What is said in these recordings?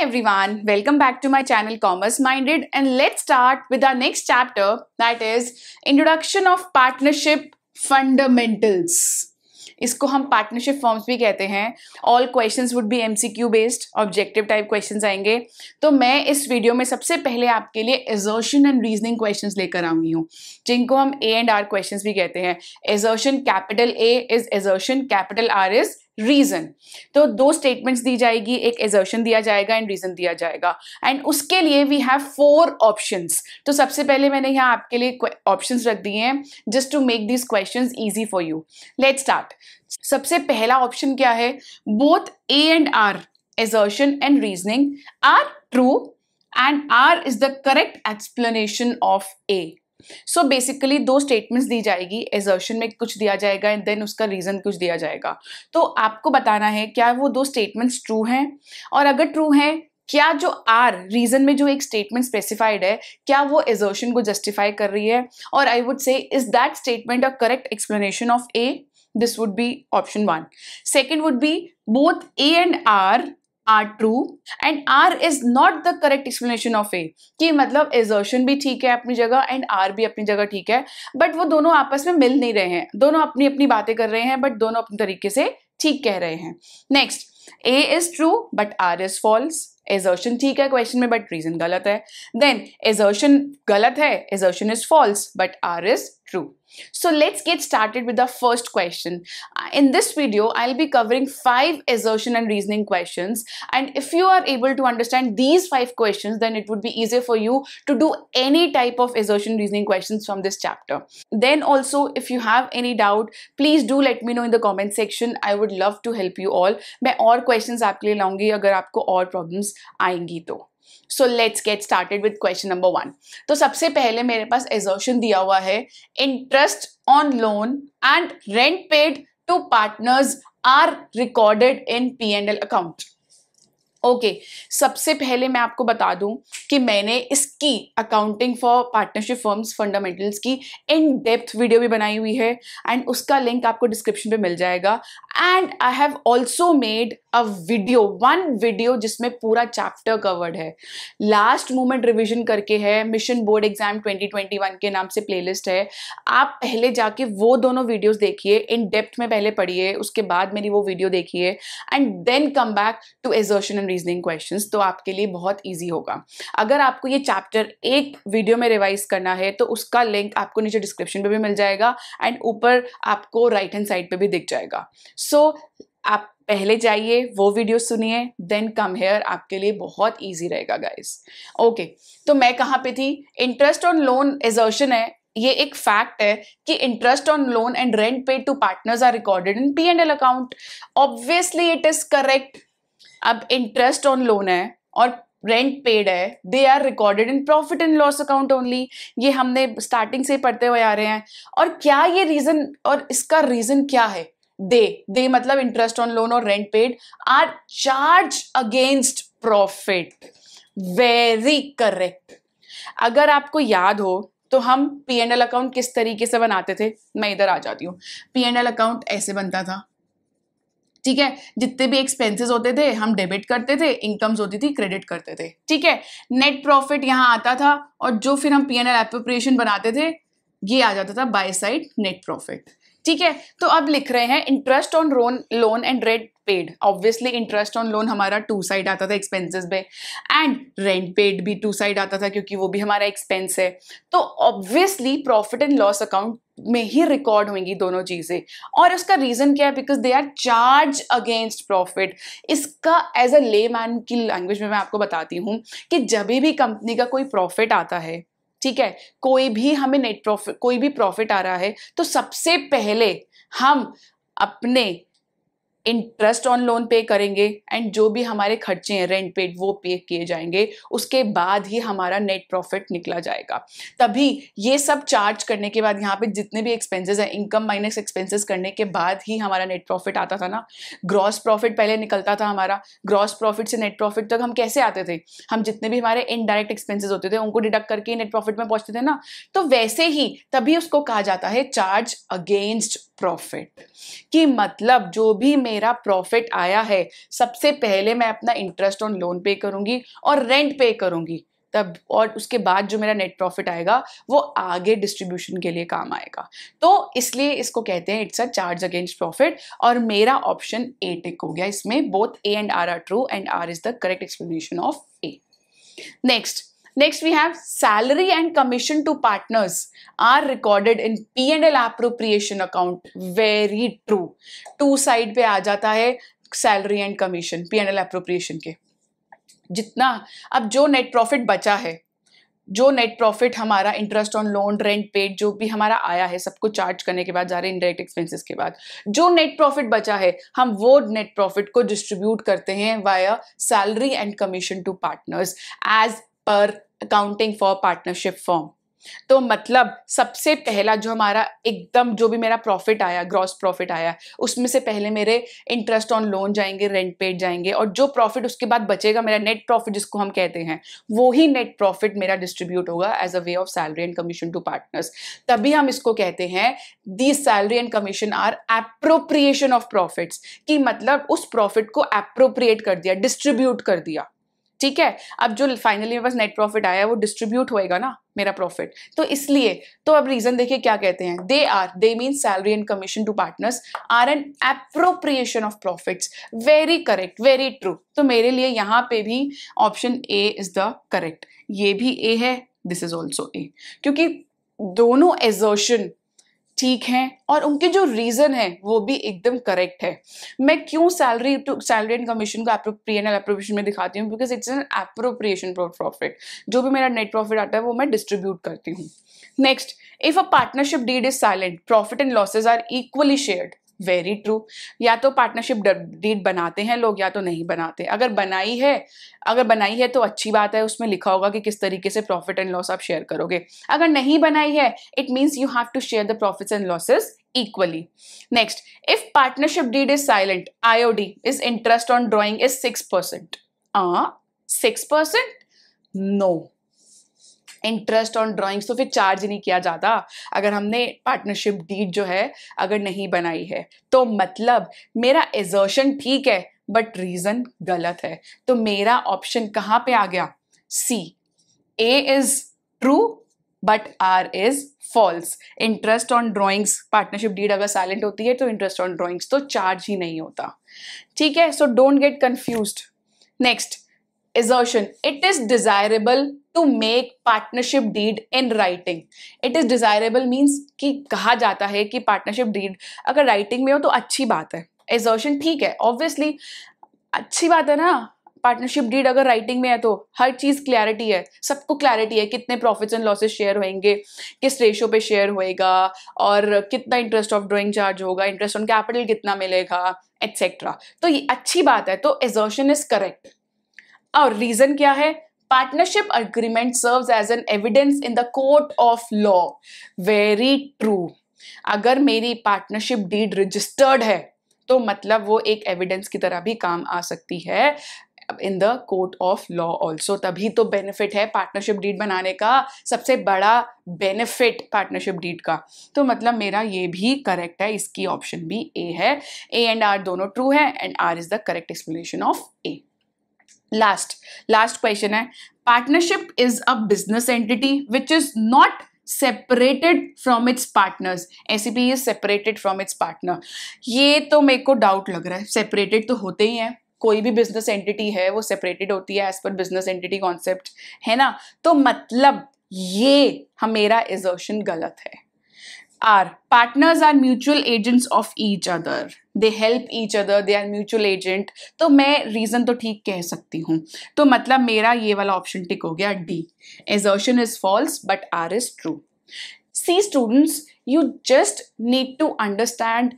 Hi everyone, welcome back to my channel Commerce Minded and let's start with our next chapter that is Introduction of Partnership Fundamentals. इसको हम partnership forms भी कहते हैं all question would be M C Q based objective type question आएंगे तो मैं इस video में सबसे पहले आपके लिए एजर्शन एंड रीजनिंग क्वेश्चन लेकर आऊंगी हूँ जिनको हम ए एंड आर क्वेश्चन भी कहते हैं assertion capital A is assertion capital R is reason तो दो स्टेटमेंट्स दी जाएगी एक एजर्शन दिया जाएगा एंड रीजन दिया जाएगा एंड उसके लिए वी हैव फोर ऑप्शंस तो सबसे पहले मैंने यहाँ आपके लिए ऑप्शंस रख दिए हैं just to make this questions easy for you let start सबसे पहला ऑप्शन क्या है both A and R assertion and reasoning are true and R is the correct explanation of A so basically दो statements दी जाएगी assertion में कुछ दिया जाएगा एंड देन उसका रीज़न कुछ दिया जाएगा तो आपको बताना है क्या वो दो स्टेटमेंट्स ट्रू हैं और अगर ट्रू हैं क्या जो आर रीजन में जो एक स्टेटमेंट स्पेसिफाइड है क्या वो एजर्शन को जस्टिफाई कर रही है और I would say is that statement a correct explanation of A this would be option one second would be both A and R are true and R is not the correct explanation of A कि मतलब assertion भी ठीक है अपनी जगह and are भी अपनी जगह ठीक है बट वो दोनों आपस में मिल नहीं रहे हैं दोनों अपनी अपनी बातें कर रहे हैं बट दोनों अपने तरीके से ठीक कह रहे हैं next A is true but R is false assertion ठीक है क्वेश्चन में बट रीजन गलत है देन एजर्शन गलत है assertion is false but R is true So let's get started with the first question. Uh, in this video, I'll be covering five assertion and reasoning questions. And if you are able to understand these five questions, then it would be easier for you to do any type of assertion reasoning questions from this chapter. Then also, if you have any doubt, please do let me know in the comment section. I would love to help you all. May or questions आपके longi लाऊंगी अगर आपको problems आएंगी तो. So let's get started with question number one तो सबसे पहले मेरे पास एजोशन दिया हुआ है interest on loan and rent paid to partners are recorded in P and L account okay okay. सबसे पहले मैं आपको बता दूं कि मैंने इसकी accounting for partnership firms fundamentals की इन डेप्थ वीडियो भी बनाई हुई है एंड उसका लिंक आपको डिस्क्रिप्शन पे मिल जाएगा and I have also made a video one video जिसमें पूरा चैप्टर कवर्ड है लास्ट मोमेंट रिवीजन करके है मिशन बोर्ड एग्जाम 2021 के नाम से प्लेलिस्ट है आप पहले जाके वो दोनों वीडियोस देखिए इन डेप्थ में पहले पढ़िए उसके बाद मेरी वो वीडियो देखिए and then come back to assertion and reasoning question तो आपके लिए बहुत ईजी होगा अगर आपको ये चैप्टर एक वीडियो में रिवाइज करना है तो उसका लिंक आपको नीचे डिस्क्रिप्शन पर भी मिल जाएगा एंड ऊपर आपको राइट हैंड साइड पर भी दिख जाएगा सो so, आप पहले जाइए वो वीडियो सुनिए देन कम हेयर आपके लिए बहुत ईजी रहेगा गाइज ओके okay, तो मैं कहाँ पे थी इंटरेस्ट ऑन लोन एजर्शन है ये एक फैक्ट है कि interest on loan and rent paid to partners are recorded in P and L account obviously it is correct अब इंटरेस्ट ऑन लोन है और रेंट पेड है they are recorded in profit and loss account only ये हमने starting से पढ़ते हुए आ रहे हैं और क्या ये रीजन और इसका रीजन क्या है दे दे मतलब इंटरेस्ट ऑन लोन और rent paid are charge against profit very correct अगर आपको याद हो तो हम पी एंड एल अकाउंट किस तरीके से बनाते थे मैं इधर आ जाती हूँ पी एंड एल अकाउंट ऐसे बनता था ठीक है जितने भी एक्सपेंसेस होते थे हम डेबिट करते थे इनकम्स होती थी क्रेडिट करते थे ठीक है नेट प्रॉफिट यहाँ आता था और जो फिर हम पी एन एल एप्रोप्रिएशन बनाते थे ये आ जाता था बाय साइड नेट प्रॉफिट ठीक है तो अब लिख रहे हैं interest on loan loan and rate paid obviously interest on loan हमारा टू साइड आता था एक्सपेंसेस पे एंड रेंट पेड भी टू साइड आता था क्योंकि वो भी हमारा एक्सपेंस है तो obviously profit and loss account में ही रिकॉर्ड होंगी दोनों चीज़ें और उसका रीज़न क्या है because they are charge against profit इसका एज अ ले मैन की लैंग्वेज में मैं आपको बताती हूँ कि जब भी कंपनी का कोई प्रॉफिट आता है ठीक है कोई भी हमें नेट प्रॉफिट कोई भी प्रॉफिट आ रहा है तो सबसे पहले हम अपने इंटरेस्ट ऑन लोन पे करेंगे एंड जो भी हमारे खर्चे हैं रेंट पेड वो पे किए जाएंगे उसके बाद ही हमारा नेट प्रॉफिट निकला जाएगा तभी ये सब चार्ज करने के बाद यहाँ पे जितने भी एक्सपेंसेस हैं इनकम माइनस एक्सपेंसेस करने के बाद ही हमारा नेट प्रॉफिट आता था ना ग्रॉस प्रॉफिट पहले निकलता था हमारा ग्रॉस प्रॉफिट से नेट प्रॉफिट तक हम कैसे आते थे हम जितने भी हमारे इनडायरेक्ट एक्सपेंसेस होते थे उनको डिडक्ट करके नेट प्रॉफिट में पहुंचते थे ना तो वैसे ही तभी उसको कहा जाता है चार्ज अगेंस्ट प्रॉफिट कि मतलब जो भी मेरा प्रॉफिट आया है सबसे पहले मैं अपना इंटरेस्ट ऑन लोन पे करूंगी और रेंट पे करूंगी तब और उसके बाद जो मेरा नेट प्रॉफिट आएगा वो आगे डिस्ट्रीब्यूशन के लिए काम आएगा तो इसलिए इसको कहते हैं it's a charge against profit और मेरा ऑप्शन ए टिक हो गया इसमें both A and R are true and R is the correct explanation of A next we have salary and commission to partners are recorded in P and L appropriation account very true to side पे आ जाता है salary and commission P and L appropriation के. जितना अब जो net profit बचा है जो नेट प्रॉफिट हमारा interest on loan rent paid जो भी हमारा आया है सबको चार्ज करने के बाद जा रहे इनडायरेक्ट एक्सपेंसेस के बाद जो नेट प्रॉफिट बचा है हम वो नेट प्रॉफिट को डिस्ट्रीब्यूट करते हैं via salary and commission to partners as per accounting for partnership form तो मतलब सबसे पहला जो हमारा एकदम जो भी मेरा प्रॉफिट आया ग्रॉस प्रॉफिट आया उसमें से पहले मेरे इंटरेस्ट ऑन लोन जाएंगे रेंट पेड जाएंगे और जो प्रॉफिट उसके बाद बचेगा मेरा नेट प्रॉफिट जिसको हम कहते हैं वो ही नेट प्रॉफिट मेरा डिस्ट्रीब्यूट होगा as a way of salary and commission to partners तभी हम इसको कहते हैं the salary and commission are appropriation of profits कि मतलब उस प्रॉफिट को एप्रोप्रिएट कर दिया डिस्ट्रीब्यूट कर दिया ठीक है अब जो फाइनली मेरे पास नेट प्रॉफिट आया वो डिस्ट्रीब्यूट होएगा ना मेरा प्रॉफिट तो इसलिए तो अब रीजन देखिए क्या कहते हैं they are they mean salary and commission to partners are an appropriation of profits very correct very true तो मेरे लिए यहाँ पे भी option A is the correct ये भी ए है दिस इज ऑल्सो ए क्योंकि दोनों एजर्शन ठीक हैं और उनके जो रीज़न है वो भी एकदम करेक्ट है मैं क्यों salary to salary and commission को पी एन एल अप्रोप्रिएशन में दिखाती हूँ because it's an appropriation for profit जो भी मेरा नेट प्रॉफिट आता है वो मैं डिस्ट्रीब्यूट करती हूँ next if a partnership deed is silent profit and losses are equally shared very true या तो पार्टनरशिप डीड बनाते हैं लोग या तो नहीं बनाते अगर बनाई है अगर बनाई है तो अच्छी बात है उसमें लिखा होगा कि किस तरीके से प्रॉफिट एंड लॉस आप शेयर करोगे अगर नहीं बनाई है it means you have to share the profits and losses equally next if partnership deed is D is interest on drawing is six percent six percent no interest on drawings तो फिर charge नहीं किया जाता अगर हमने partnership deed जो है अगर नहीं बनाई है तो मतलब मेरा एजर्शन ठीक है बट रीज़न गलत है तो मेरा ऑप्शन कहाँ पे आ गया C A is true but R is false interest on drawings partnership deed अगर साइलेंट होती है तो इंटरेस्ट ऑन ड्रॉइंग्स तो चार्ज ही नहीं होता ठीक है so don't get confuse next assertion it is desirable to make partnership deed in writing it is desirable means ki कहा जाता है कि partnership deed अगर writing में हो तो अच्छी बात है assertion ठीक है obviously अच्छी बात है ना पार्टनरशिप डीड अगर राइटिंग में है तो हर चीज़ क्लैरिटी है सबको क्लैरिटी है कितने प्रॉफिट्स एंड लॉसेस शेयर होंगे किस रेशियो पे शेयर होएगा और कितना इंटरेस्ट ऑफ ड्राइंग चार्ज होगा इंटरेस्ट ऑन कैपिटल कितना मिलेगा एट्सेट्रा तो ये अच्छी बात है तो एजर्शन इज करेक्ट और रीजन क्या है partnership agreement serve as an evidence in the court of law very true अगर मेरी पार्टनरशिप डीड रजिस्टर्ड है तो मतलब वो एक एविडेंस की तरह भी काम आ सकती है in the court of law also तभी तो बेनिफिट है पार्टनरशिप डीड बनाने का सबसे बड़ा बेनिफिट पार्टनरशिप डीड का तो मतलब मेरा ये भी करेक्ट है इसकी ऑप्शन भी ए है ए एंड आर दोनों ट्रू है and R is the correct explanation of A last last question है partnership is a business entity which is not separated from its partners P is separated from its partner ये तो मेरे को doubt लग रहा है separated तो होते ही हैं कोई भी बिजनेस एंटिटी है वो सेपरेटेड होती है as per business entity concept है ना तो मतलब ये हमेरा एजर्शन गलत है are partners are mutual agents of each other they help each other they are mutual agent तो मैं रीज़न तो ठीक कह सकती हूँ तो मतलब मेरा ये वाला ऑप्शन टिक हो गया D assertion is false but R is true C students you just need to understand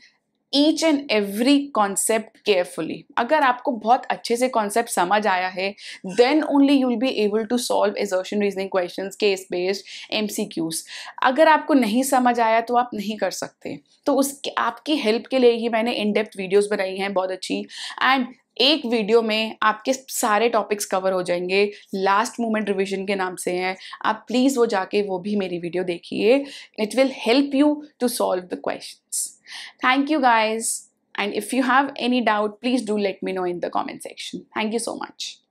each and every concept carefully अगर आपको बहुत अच्छे से कॉन्सेप्ट समझ आया है then only you will be able to solve assertion reasoning question case based M C Qs अगर आपको नहीं समझ आया तो आप नहीं कर सकते तो उसके आपकी हेल्प के लिए ही मैंने इन डेप्थ वीडियोज़ बनाई हैं बहुत अच्छी एंड एक वीडियो में आपके सारे टॉपिक्स कवर हो जाएंगे लास्ट मोमेंट रिवीजन के नाम से हैं आप प्लीज़ वो जाके वो भी मेरी वीडियो देखिए it will help you to solve the questions Thank you guys. And if you have any doubt, please do let me know in the comment section. Thank you so much.